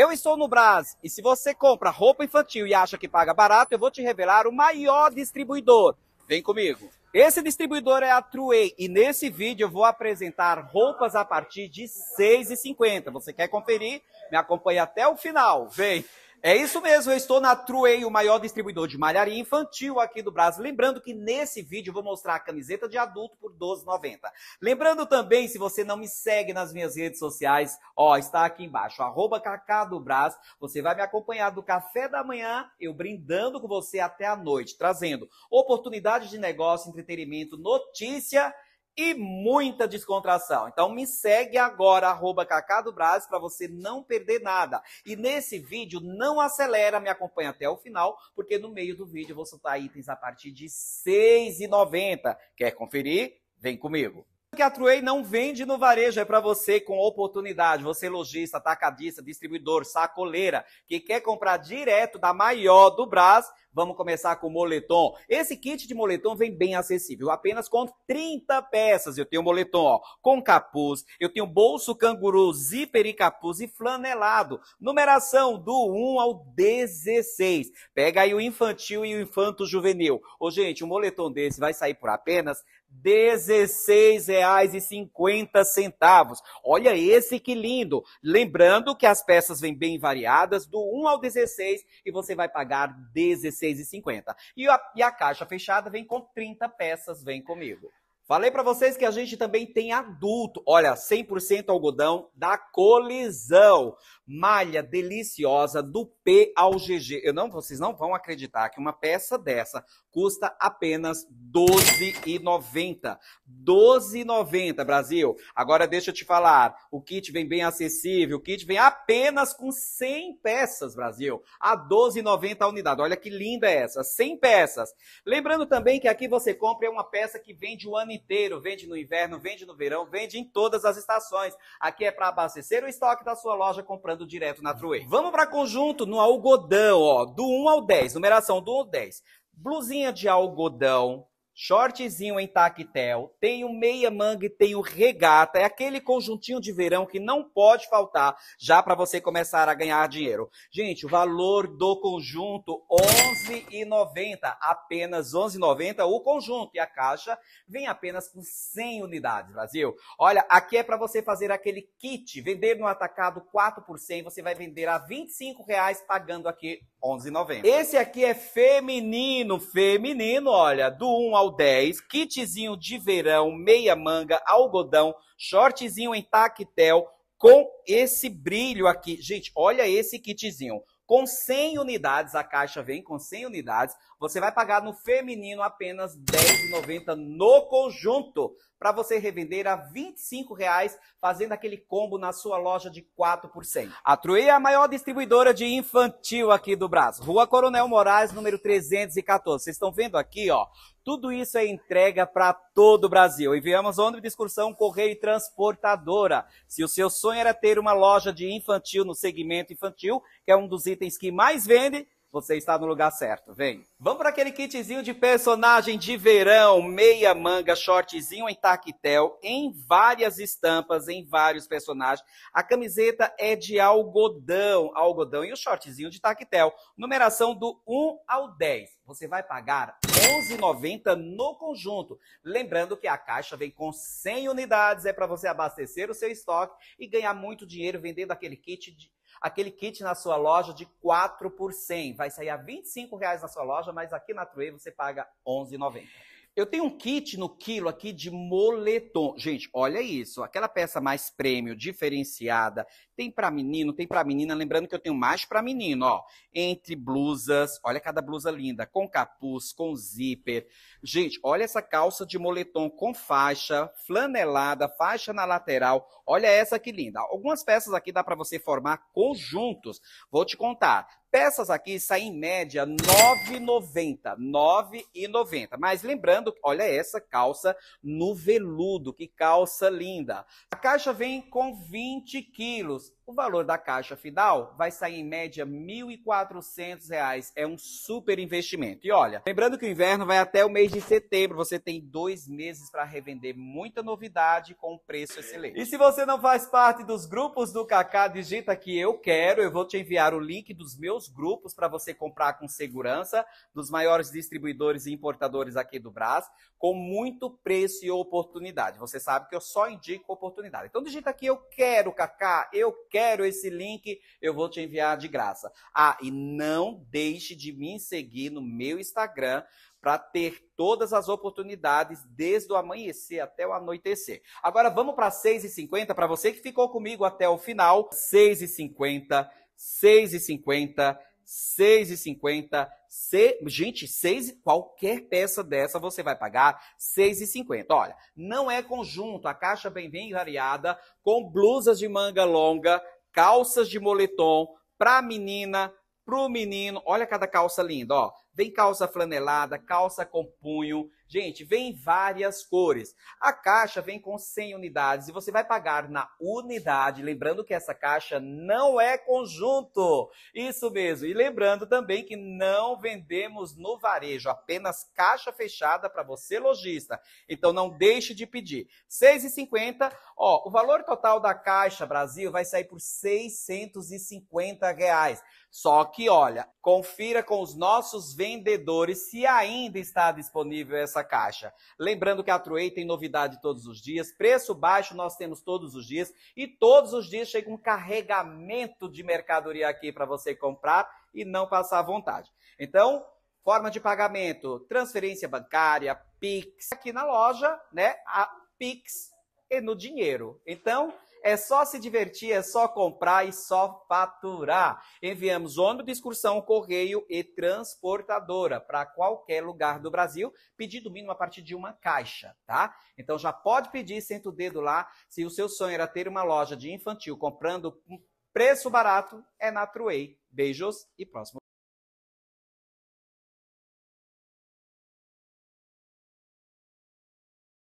Eu estou no Brás e se você compra roupa infantil e acha que paga barato, eu vou te revelar o maior distribuidor. Vem comigo. Esse distribuidor é a Truei e nesse vídeo eu vou apresentar roupas a partir de R$ 6,50. Você quer conferir? Me acompanhe até o final. Vem! É isso mesmo, eu estou na Truei, o maior distribuidor de malharia infantil aqui do Brasil. Lembrando que nesse vídeo eu vou mostrar a camiseta de adulto por R$12,90. Lembrando também, se você não me segue nas minhas redes sociais, ó, está aqui embaixo, arroba Cacá do Você vai me acompanhar do café da manhã, eu brindando com você até a noite, trazendo oportunidades de negócio, entretenimento, notícia e muita descontração. Então me segue agora, arroba Cacá para você não perder nada. E nesse vídeo, não acelera, me acompanha até o final, porque no meio do vídeo eu vou soltar itens a partir de R$ 6,90. Quer conferir? Vem comigo. Que a Truei não vende no varejo, é para você com oportunidade. Você lojista, atacadista, distribuidor, sacoleira, que quer comprar direto da maior do Brás, Vamos começar com o moletom. Esse kit de moletom vem bem acessível, apenas com 30 peças. Eu tenho moletom ó, com capuz, eu tenho bolso canguru, zíper e capuz e flanelado. Numeração do 1 ao 16. Pega aí o infantil e o infanto juvenil. Ô, gente, um moletom desse vai sair por apenas R$ 16,50. Olha esse que lindo! Lembrando que as peças vêm bem variadas, do 1 ao 16, e você vai pagar 16 36,50. E e a caixa fechada vem com 30 peças, vem comigo. Falei para vocês que a gente também tem adulto. Olha, 100% algodão da colisão. Malha deliciosa do P ao GG. Eu não, vocês não vão acreditar que uma peça dessa custa apenas R$12,90. 12,90, Brasil. Agora deixa eu te falar, o kit vem bem acessível, o kit vem apenas com 100 peças, Brasil, a 12,90 a unidade. Olha que linda é essa, 100 peças. Lembrando também que aqui você compra é uma peça que vende o ano inteiro, vende no inverno, vende no verão, vende em todas as estações. Aqui é para abastecer o estoque da sua loja comprando direto na Truê. Vamos para conjunto no algodão, ó, do 1 ao 10, numeração do 1 ao 10. Blusinha de algodão, shortzinho em taquetel, tenho meia manga e tenho regata. É aquele conjuntinho de verão que não pode faltar já para você começar a ganhar dinheiro. Gente, o valor do conjunto R$ 11,90, apenas R$ 11,90 o conjunto e a caixa vem apenas com 100 unidades, Brasil. Olha, aqui é para você fazer aquele kit, vender no atacado 4 por 100, você vai vender a R$ 25,00 pagando aqui R$ 11,90. Esse aqui é feminino, feminino, olha, do 1 ao 10, kitzinho de verão, meia manga, algodão, shortzinho em tactel, com esse brilho aqui. Gente, olha esse kitzinho. Com 100 unidades, a caixa vem com 100 unidades. Você vai pagar no feminino apenas R$10,90 no conjunto, para você revender a R$ fazendo aquele combo na sua loja de 4 por A Truê é a maior distribuidora de infantil aqui do Brasil. Rua Coronel Moraes, número 314. Vocês estão vendo aqui, ó, tudo isso é entrega para todo o Brasil. Enviamos ônibus de discussão correio e transportadora. Se o seu sonho era ter uma loja de infantil no segmento infantil, que é um dos itens que mais vende, você está no lugar certo. Vem. Vamos para aquele kitzinho de personagem de verão, meia manga, shortzinho em taquetel, em várias estampas, em vários personagens. A camiseta é de algodão, algodão e o shortzinho de taquetel. Numeração do 1 ao 10. Você vai pagar 11,90 no conjunto. Lembrando que a caixa vem com 100 unidades, é para você abastecer o seu estoque e ganhar muito dinheiro vendendo aquele kit de aquele kit na sua loja de 4 por 100. Vai sair a R$ 25 na sua loja, mas aqui na Truê você paga R$ 11,90. Eu tenho um kit no quilo aqui de moletom. Gente, olha isso. Aquela peça mais prêmio, diferenciada. Tem para menino, tem para menina. Lembrando que eu tenho mais para menino, ó. Entre blusas. Olha cada blusa linda. Com capuz, com zíper. Gente, olha essa calça de moletom com faixa, flanelada, faixa na lateral. Olha essa que linda. Algumas peças aqui dá para você formar conjuntos. Vou te contar. Peças aqui saem em média R$ 9,90, Mas lembrando, olha essa calça no veludo, que calça linda. A caixa vem com 20 quilos. O valor da caixa final vai sair em média R$ 1.400. É um super investimento. E olha, lembrando que o inverno vai até o mês de setembro. Você tem dois meses para revender muita novidade com preço excelente. E se você não faz parte dos grupos do Kaká, digita que eu quero. Eu vou te enviar o link dos meus grupos para você comprar com segurança dos maiores distribuidores e importadores aqui do Brasil, com muito preço e oportunidade. Você sabe que eu só indico oportunidade. Então digita aqui, eu quero, Kaká, eu quero esse link, eu vou te enviar de graça. Ah, e não deixe de me seguir no meu Instagram, para ter todas as oportunidades desde o amanhecer até o anoitecer. Agora vamos para 6h50, para você que ficou comigo até o final, 6h50 6,50, 6,50, 6, gente, 6, qualquer peça dessa você vai pagar 6,50. Olha, não é conjunto, a caixa bem bem variada, com blusas de manga longa, calças de moletom, para menina, para o menino. Olha cada calça linda, ó vem calça flanelada, calça com punho. Gente, vem várias cores. A caixa vem com 100 unidades e você vai pagar na unidade. Lembrando que essa caixa não é conjunto. Isso mesmo. E lembrando também que não vendemos no varejo, apenas caixa fechada para você, lojista. Então não deixe de pedir. R$ 6,50. Ó, o valor total da caixa Brasil vai sair por R$ 650. Reais. Só que, olha, confira com os nossos vendedores vendedores se ainda está disponível essa caixa. Lembrando que a Truei tem novidade todos os dias, preço baixo nós temos todos os dias e todos os dias chega um carregamento de mercadoria aqui para você comprar e não passar vontade. Então, forma de pagamento, transferência bancária, Pix, aqui na loja, né? A Pix e no dinheiro. Então, é só se divertir, é só comprar e só faturar. Enviamos ônibus de excursão, correio e transportadora para qualquer lugar do Brasil, pedido mínimo a partir de uma caixa, tá? Então já pode pedir, senta o dedo lá. Se o seu sonho era ter uma loja de infantil comprando preço barato, é na Truei. Beijos e próximo.